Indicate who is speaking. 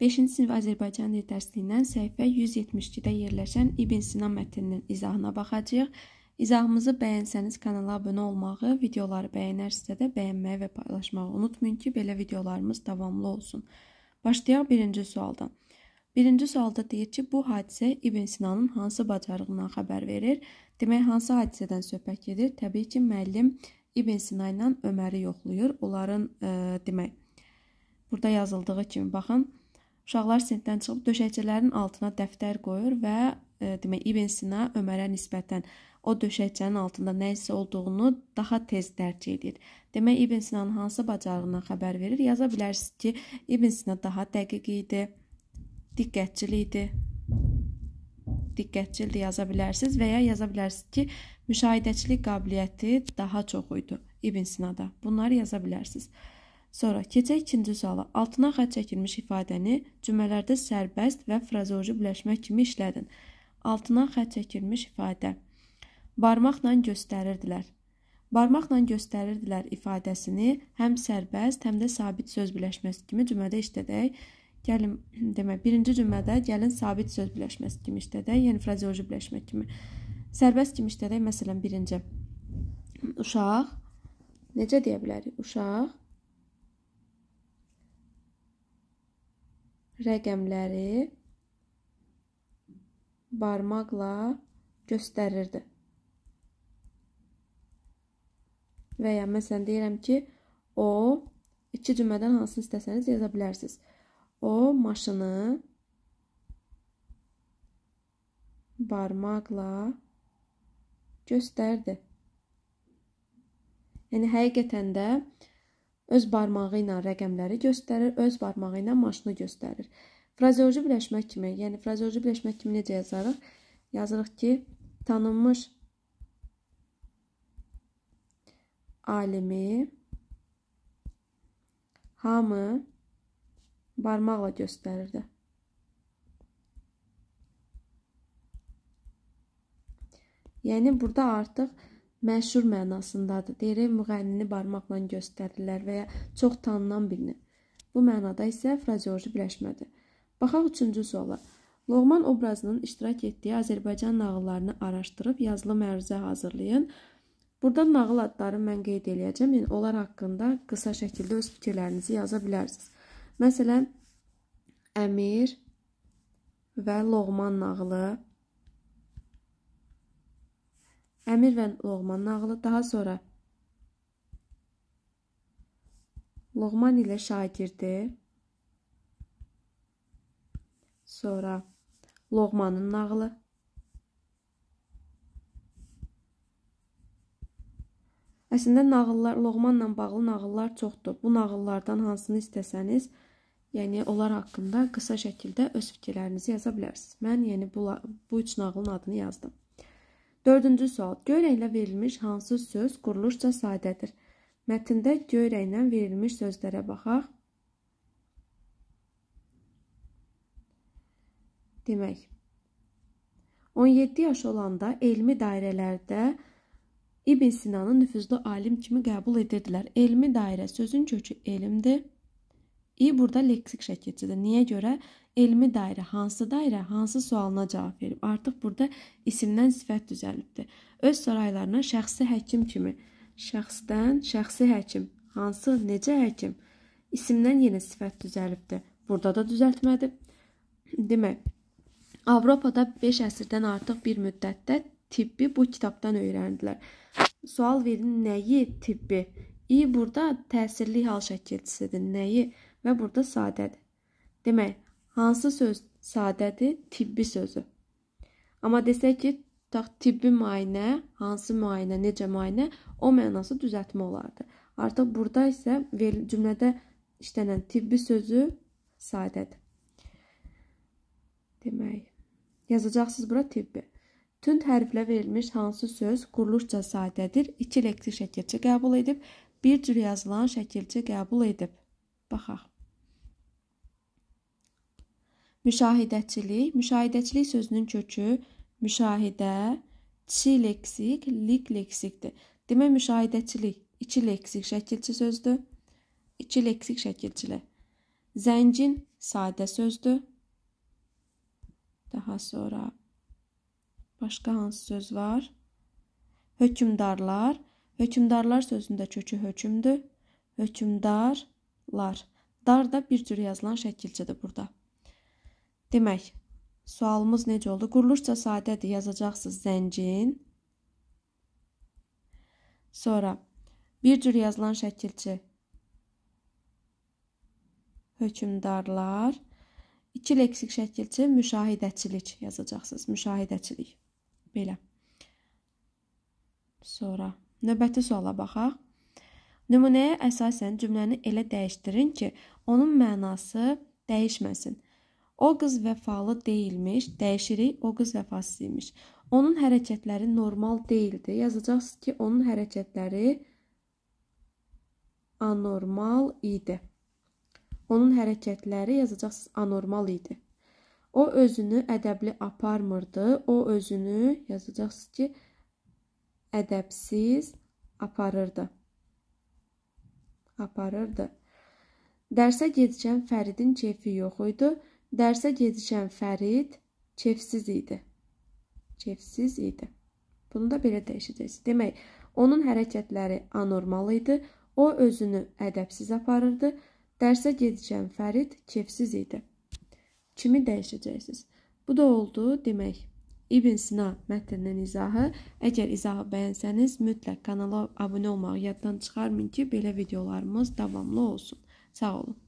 Speaker 1: 5-ci sinif Azərbaycan dil dərsliyindən səhifə 172-də yerləşən İbn Sina mətninin izahına baxacağıq. İzahımızı bəyənsəniz kanala abunə olmağı, videoları bəyənərsə də bəyənməyi və paylaşmağı unutmayın ki, belə videolarımız davamlı olsun. Başlayaq birinci sualdan. Birinci sualda deyir ki, bu hadisə İbn Sinanın hansı bacarığından xəbər verir? Demək, hansı hadisədən söhbət gedir? Təbii ki, müəllim İbn Sina ilə Öməri yoxlayır. Onların, e, demək, burada yazıldığı kimi baxın, Uşaqlar sinifdən çıxıb döşəkçələrin altına dəftər qoyur və e, demək İbn Sina Ömərə nisbətən o döşəkçənin altında nə isə olduğunu daha tez dərk edir. Demək İbn Sinanın hansı bacarığından xəbər verir? Yaza bilərsiniz ki, İbn Sina daha dəqiq idi, diqqətçil idi. Diqqətçildir yaza bilərsiniz və ya yaza bilərsiniz ki, müşahidəçilik qabiliyyəti daha çox idi İbn Sinada. Bunları yaza bilərsiniz. Sonra keçək ikinci suala. Altına xətt çəkilmiş ifadəni cümlələrdə sərbəst və frazeoloji birləşmə kimi işlədin. Altına xətt çəkilmiş ifadə. Barmaqla göstərirdilər. Barmaqla göstərirdilər ifadəsini həm sərbəst, həm də sabit söz birləşməsi kimi cümlədə işlədək. Gəlin, demə, birinci cümlədə gəlin sabit söz birləşməsi kimi işlədək, yəni frazeoloji birləşmə kimi. Sərbəst kimi işlədək, məsələn, birinci uşaq necə deyə bilərik? Uşaq rəqəmləri barmaqla göstərirdi. Və ya məsələn deyirəm ki, o iki cümlədən hansını istəsəniz yaza bilərsiniz. O maşını barmaqla göstərdi. Yəni həqiqətən də öz barmağı ilə rəqəmləri göstərir, öz barmağı ilə maşını göstərir. Frazeoloji birləşmək kimi, yəni frazeoloji birləşmək kimi necə yazarıq? Yazırıq ki, tanınmış alimi hamı barmaqla göstərirdi. Yəni burada artıq məşhur mənasındadır. Deyirək müğənnini barmaqla göstərdilər və ya çox tanınan birini. Bu mənada isə frazeoloji birləşmədir. Baxaq 3-cü suala. Loğman obrazının iştirak etdiyi Azərbaycan nağıllarını araşdırıb yazılı məruzə hazırlayın. Burada nağıl adlarını mən qeyd eləyəcəm. Yəni onlar haqqında qısa şəkildə öz fikirlərinizi yaza bilərsiniz. Məsələn, Əmir və Loğman nağılı Əmir və Loğman nağılı daha sonra Loğman ilə şagirdi. Sonra Loğmanın nağılı. Əslində nağıllar, Loğmanla bağlı nağıllar çoxdur. Bu nağıllardan hansını istəsəniz, yəni onlar haqqında qısa şəkildə öz fikirlərinizi yaza bilərsiniz. Mən yəni bu, bu üç nağılın adını yazdım. Dördüncü sual. Göyrəklə verilmiş hansı söz quruluşca sadədir? Mətndə göyrəklə verilmiş sözlərə baxaq. Demək, 17 yaş olanda elmi dairələrdə İbn Sinanı nüfuzlu alim kimi qəbul edirdilər. Elmi dairə sözün kökü elmdir. İ burada leksik şəkilcidir. Niyə görə? Elmi dairə hansı dairə, hansı sualına cavab verib. Artıq burada isimdən sifət düzəlibdir. Öz saraylarına şəxsi həkim kimi, şəxsdən şəxsi həkim, hansı, necə həkim, isimdən yenə sifət düzəlibdir. Burada da düzəltmədir. Demək, Avropada 5 əsrdən artıq bir müddətdə tibbi bu kitabdan öyrəndilər. Sual verin, nəyi tibbi? İ burada təsirli hal şəkilçisidir. Nəyi? və burada sadədir. Demək, hansı söz sadədir? Tibbi sözü. Amma desək ki, tutaq tibbi müayinə, hansı müayinə, necə müayinə, o mənası düzəltmə olardı. Artıq burada isə cümlədə işlənən tibbi sözü sadədir. Demək, yazacaqsınız bura tibbi. Tünd hərflə verilmiş hansı söz quruluşca sadədir? 2 lektik şəkilçi qəbul edib, bir cür yazılan şəkilçi qəbul edib. Baxaq. Müşahidəçilik. Müşahidəçilik sözünün kökü müşahidə, çi leksik, lik leksikdir. Demək, müşahidəçilik iki leksik şəkilçi sözdür. İki leksik şəkilçilər. Zəngin sadə sözdür. Daha sonra başqa hansı söz var? Hökmdarlar. Hökmdarlar sözündə kökü hökmdür. Hökmdar lar. Dar da bir cür yazılan şəkilçədir burada. Demək, sualımız necə oldu? Quruluşca sadədir, yazacaqsınız zəncin. Sonra bir cür yazılan şəkilçi hökmdarlar. İki leksik şəkilçi müşahidəçilik yazacaqsınız. Müşahidəçilik. Belə. Sonra növbəti suala baxaq. Nümunəyə əsasən cümləni elə dəyişdirin ki, onun mənası dəyişməsin. O qız vəfalı deyilmiş, dəyişirik, o qız vəfasız imiş. Onun hərəkətləri normal deyildi. Yazacaqsınız ki, onun hərəkətləri anormal idi. Onun hərəkətləri yazacaqsınız anormal idi. O özünü ədəbli aparmırdı. O özünü yazacaqsınız ki, ədəbsiz aparırdı aparırdı. Dərsə gedişən Fəridin keyfi yox idi. Dərsə gedişən Fərid keyfsiz idi. Keyfsiz idi. Bunu da belə dəyişəcəksiniz. Demək, onun hərəkətləri anormal idi. O özünü ədəbsiz aparırdı. Dərsə gedişən Fərid keyfsiz idi. Kimi dəyişəcəksiniz. Bu da oldu demək. İbn Sina mətnindən izahı. Əgər izahı bəyənsəniz, mütləq kanala abunə olmağı yaddan çıxarmayın ki, belə videolarımız davamlı olsun. Sağ olun.